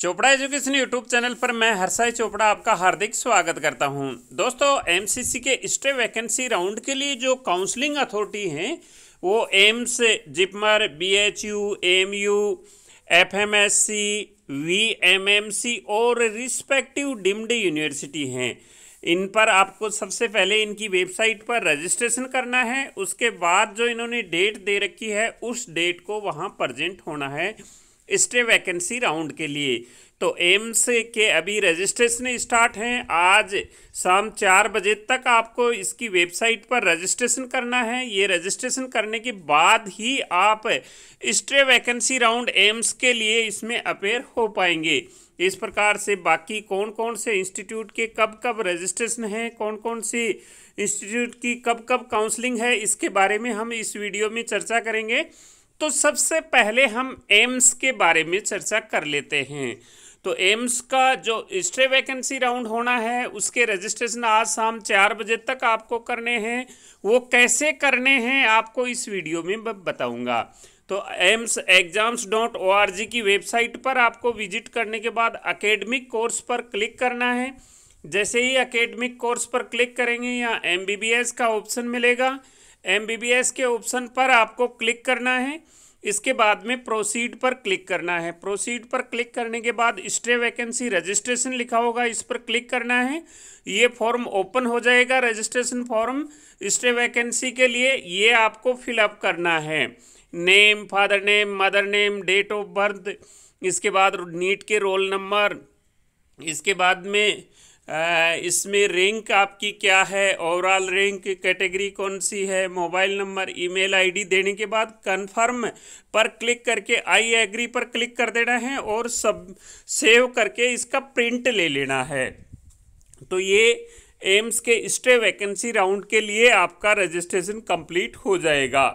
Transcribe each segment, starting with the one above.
Chopra education YouTube channel पर मैं हर्षाई चोपड़ा आपका हार्दिक स्वागत करता हूं दोस्तों एमसीसी के स्टे वैकेंसी राउंड के लिए जो काउंसलिंग अथॉरिटी हैं वो AIIMS JIPMER BHU MU FMSC VMMC और रिस्पेक्टिव डिम्ड यूनिवर्सिटी हैं इन पर आपको सबसे पहले इनकी वेबसाइट पर रजिस्ट्रेशन करना है उसके बाद जो इन्होंने डेट दे रखी है उस डेट को वहाँ प्रजेंट होना है स्टे वैकेंसी राउंड के लिए तो एम्स के अभी रजिस्ट्रेशन स्टार्ट हैं आज शाम चार बजे तक आपको इसकी वेबसाइट पर रजिस्ट्रेशन करना है ये रजिस्ट्रेशन करने के बाद ही आप स्टे वैकेंसी राउंड एम्स के लिए इसमें अपेयर हो पाएंगे इस प्रकार से बाकी कौन कौन से इंस्टीट्यूट के कब कब रजिस्ट्रेशन है कौन कौन सी इंस्टीट्यूट की कब कब काउंसलिंग है इसके बारे में हम इस वीडियो में चर्चा करेंगे तो सबसे पहले हम एम्स के बारे में चर्चा कर लेते हैं तो एम्स का जो स्ट्रे वैकेंसी राउंड होना है उसके रजिस्ट्रेशन आज शाम चार बजे तक आपको करने हैं वो कैसे करने हैं आपको इस वीडियो में बताऊंगा तो AIIMS exams dot O R G की वेबसाइट पर आपको विजिट करने के बाद अकेडमिक कोर्स पर क्लिक करना है जैसे ही अकेडमिक कोर्स पर क्लिक करेंगे यहाँ एम बी बी एस का ऑप्शन मिलेगा एम के ऑप्शन पर आपको क्लिक करना है इसके बाद में प्रोसीड पर क्लिक करना है प्रोसीड पर क्लिक करने के बाद स्टे वैकेंसी रजिस्ट्रेशन लिखा होगा इस पर क्लिक करना है ये फॉर्म ओपन हो जाएगा रजिस्ट्रेशन फॉर्म स्टे वैकेंसी के लिए ये आपको फिलअप करना है name father name mother name date of birth इसके बाद नीट के रोल नंबर इसके बाद में इसमें रैंक आपकी क्या है ओवरऑल रैंक कैटेगरी कौन सी है मोबाइल नंबर ईमेल आईडी देने के बाद कन्फर्म पर क्लिक करके आई एग्री पर क्लिक कर देना है और सब सेव करके इसका प्रिंट ले लेना है तो ये एम्स के स्टे वैकेंसी राउंड के लिए आपका रजिस्ट्रेशन कंप्लीट हो जाएगा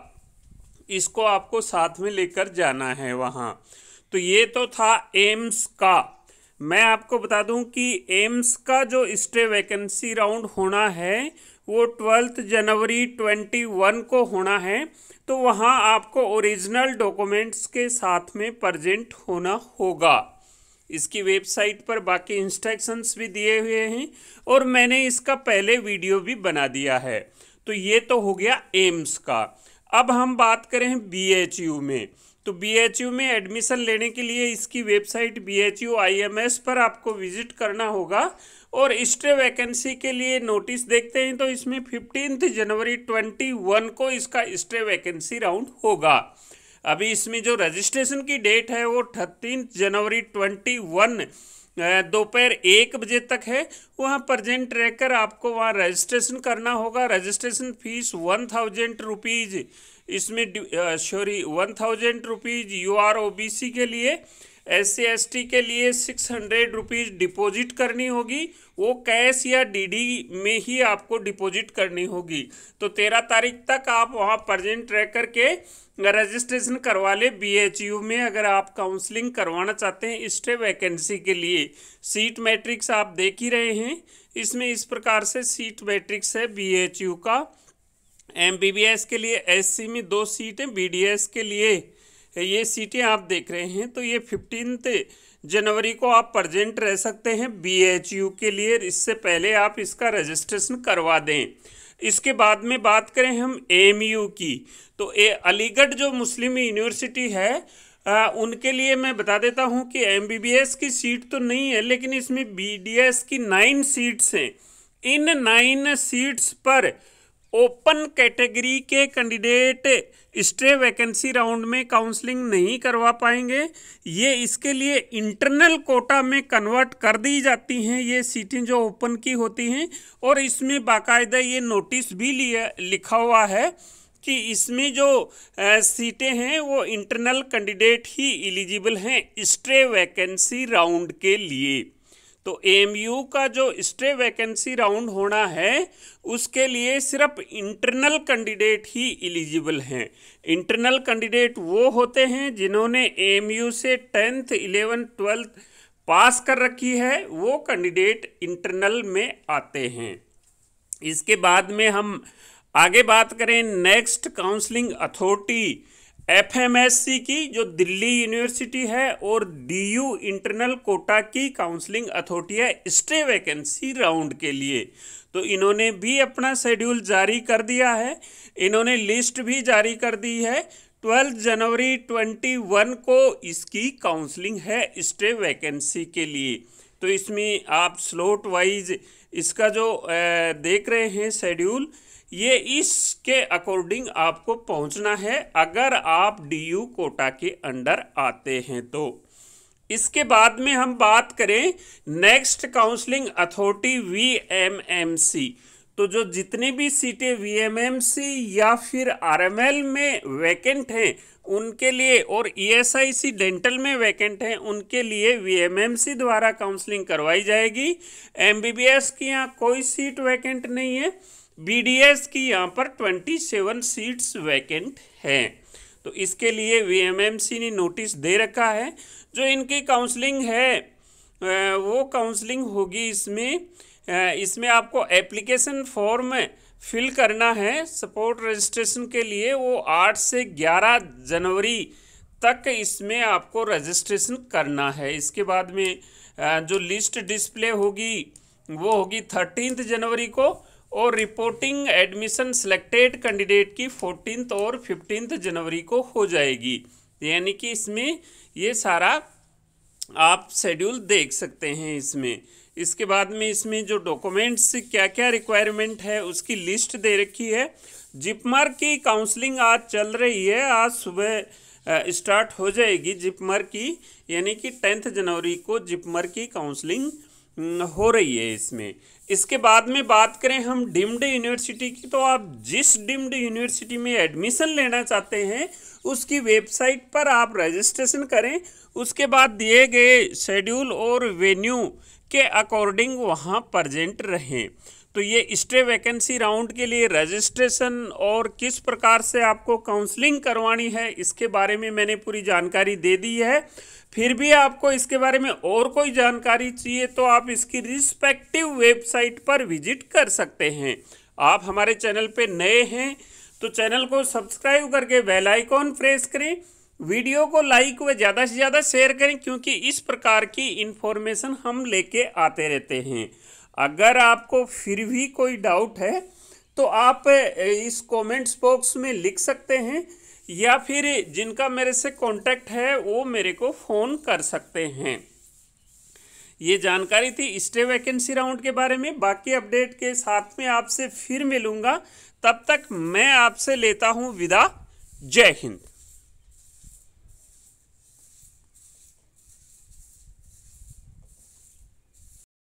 इसको आपको साथ में लेकर जाना है वहाँ तो ये तो था एम्स का मैं आपको बता दूं कि एम्स का जो स्टे वैकेंसी राउंड होना है वो ट्वेल्थ जनवरी ट्वेंटी वन को होना है तो वहाँ आपको ओरिजिनल डॉक्यूमेंट्स के साथ में प्रजेंट होना होगा इसकी वेबसाइट पर बाकी इंस्ट्रक्शंस भी दिए हुए हैं और मैंने इसका पहले वीडियो भी बना दिया है तो ये तो हो गया एम्स का अब हम बात करें बी में तो बी में एडमिशन लेने के लिए इसकी वेबसाइट बी एच पर आपको विजिट करना होगा और स्ट्रे वैकेंसी के लिए नोटिस देखते हैं तो इसमें फिफ्टींथ जनवरी 21 को इसका स्ट्रे वैकेंसी राउंड होगा अभी इसमें जो रजिस्ट्रेशन की डेट है वो थर्टीन जनवरी 21 दोपहर एक बजे तक है वहाँ प्रजेंट रहकर आपको वहाँ रजिस्ट्रेशन करना होगा registration fees one thousand rupees इसमें sorry one thousand rupees U R O B C के लिए एस सी के लिए सिक्स हंड्रेड रुपीज़ डिपोजिट करनी होगी वो कैश या डीडी में ही आपको डिपॉजिट करनी होगी तो तेरह तारीख तक आप वहाँ प्रजेंट रह करके रजिस्ट्रेशन करवा ले बीएचयू में अगर आप काउंसलिंग करवाना चाहते हैं स्टे वैकेंसी के लिए सीट मैट्रिक्स आप देख ही रहे हैं इसमें इस प्रकार से सीट मैट्रिक्स है बीएचयू का एम के लिए एस में दो सीटें बी के लिए ये सीटें आप देख रहे हैं तो ये फिफ्टीनथ जनवरी को आप प्रजेंट रह सकते हैं बीएचयू के लिए इससे पहले आप इसका रजिस्ट्रेशन करवा दें इसके बाद में बात करें हम यू की तो ए अलीगढ़ जो मुस्लिम यूनिवर्सिटी है आ, उनके लिए मैं बता देता हूँ कि एम की सीट तो नहीं है लेकिन इसमें बी की नाइन सीट्स हैं इन नाइन सीट्स पर ओपन कैटेगरी के कैंडिडेट स्टे वैकेंसी राउंड में काउंसलिंग नहीं करवा पाएंगे ये इसके लिए इंटरनल कोटा में कन्वर्ट कर दी जाती हैं ये सीटें जो ओपन की होती हैं और इसमें बाकायदा ये नोटिस भी लिया लिखा हुआ है कि इसमें जो सीटें हैं वो इंटरनल कैंडिडेट ही एलिजिबल हैं स्ट्रे वैकेंसी राउंड के लिए तो एएमयू का जो स्टे वैकेंसी राउंड होना है उसके लिए सिर्फ इंटरनल कैंडिडेट ही एलिजिबल हैं इंटरनल कैंडिडेट वो होते हैं जिन्होंने एएमयू से टेंथ इलेवेंथ ट्वेल्थ पास कर रखी है वो कैंडिडेट इंटरनल में आते हैं इसके बाद में हम आगे बात करें नेक्स्ट काउंसलिंग अथॉरिटी एफएमएससी की जो दिल्ली यूनिवर्सिटी है और डीयू इंटरनल कोटा की काउंसलिंग अथॉरिटी है स्टे वैकेंसी राउंड के लिए तो इन्होंने भी अपना शेड्यूल जारी कर दिया है इन्होंने लिस्ट भी जारी कर दी है ट्वेल्थ जनवरी ट्वेंटी वन को इसकी काउंसलिंग है स्टे वैकेंसी के लिए तो इसमें आप स्लोट वाइज इसका जो देख रहे हैं शेड्यूल ये इसके अकॉर्डिंग आपको पहुंचना है अगर आप डीयू कोटा के अंडर आते हैं तो इसके बाद में हम बात करें नेक्स्ट काउंसलिंग अथॉरिटी वीएमएमसी तो जो जितनी भी सीटें वीएमएमसी या फिर आरएमएल में वैकेंट हैं उनके लिए और ईएसआईसी e डेंटल में वैकेंट हैं उनके लिए वीएमएमसी द्वारा काउंसलिंग करवाई जाएगी एमबीबीएस की यहाँ कोई सीट वैकेंट नहीं है बीडीएस की यहाँ पर 27 सीट्स वैकेंट हैं तो इसके लिए वीएमएमसी ने नोटिस दे रखा है जो इनकी काउंसलिंग है वो काउंसलिंग होगी इसमें इसमें आपको एप्लीकेशन फॉर्म फिल करना है सपोर्ट रजिस्ट्रेशन के लिए वो आठ से ग्यारह जनवरी तक इसमें आपको रजिस्ट्रेशन करना है इसके बाद में जो लिस्ट डिस्प्ले होगी वो होगी थर्टीन जनवरी को और रिपोर्टिंग एडमिशन सिलेक्टेड कैंडिडेट की फोर्टीन और फिफ्टीन जनवरी को हो जाएगी यानी कि इसमें ये सारा आप शेड्यूल देख सकते हैं इसमें इसके बाद में इसमें जो डॉक्यूमेंट्स क्या क्या रिक्वायरमेंट है उसकी लिस्ट दे रखी है जिपमर की काउंसलिंग आज चल रही है आज सुबह स्टार्ट हो जाएगी जिपमर की यानी कि टेंथ जनवरी को जिपमर की काउंसलिंग हो रही है इसमें इसके बाद में बात करें हम डिम्ड यूनिवर्सिटी की तो आप जिस डिम्ड यूनिवर्सिटी में एडमिशन लेना चाहते हैं उसकी वेबसाइट पर आप रजिस्ट्रेशन करें उसके बाद दिए गए शेड्यूल और वेन्यू के अकॉर्डिंग वहाँ प्रजेंट रहें तो ये स्टे वैकेंसी राउंड के लिए रजिस्ट्रेशन और किस प्रकार से आपको काउंसलिंग करवानी है इसके बारे में मैंने पूरी जानकारी दे दी है फिर भी आपको इसके बारे में और कोई जानकारी चाहिए तो आप इसकी रिस्पेक्टिव वेबसाइट पर विजिट कर सकते हैं आप हमारे चैनल पे नए हैं तो चैनल को सब्सक्राइब करके बेल आइकॉन प्रेस करें वीडियो को लाइक व ज़्यादा से ज़्यादा शेयर करें क्योंकि इस प्रकार की इन्फॉर्मेशन हम लेके आते रहते हैं अगर आपको फिर भी कोई डाउट है तो आप इस कमेंट्स बॉक्स में लिख सकते हैं या फिर जिनका मेरे से कांटेक्ट है वो मेरे को फ़ोन कर सकते हैं ये जानकारी थी स्टे वैकेंसी राउंड के बारे में बाकी अपडेट के साथ में आपसे फिर मिलूँगा तब तक मैं आपसे लेता हूँ विदा जय हिंद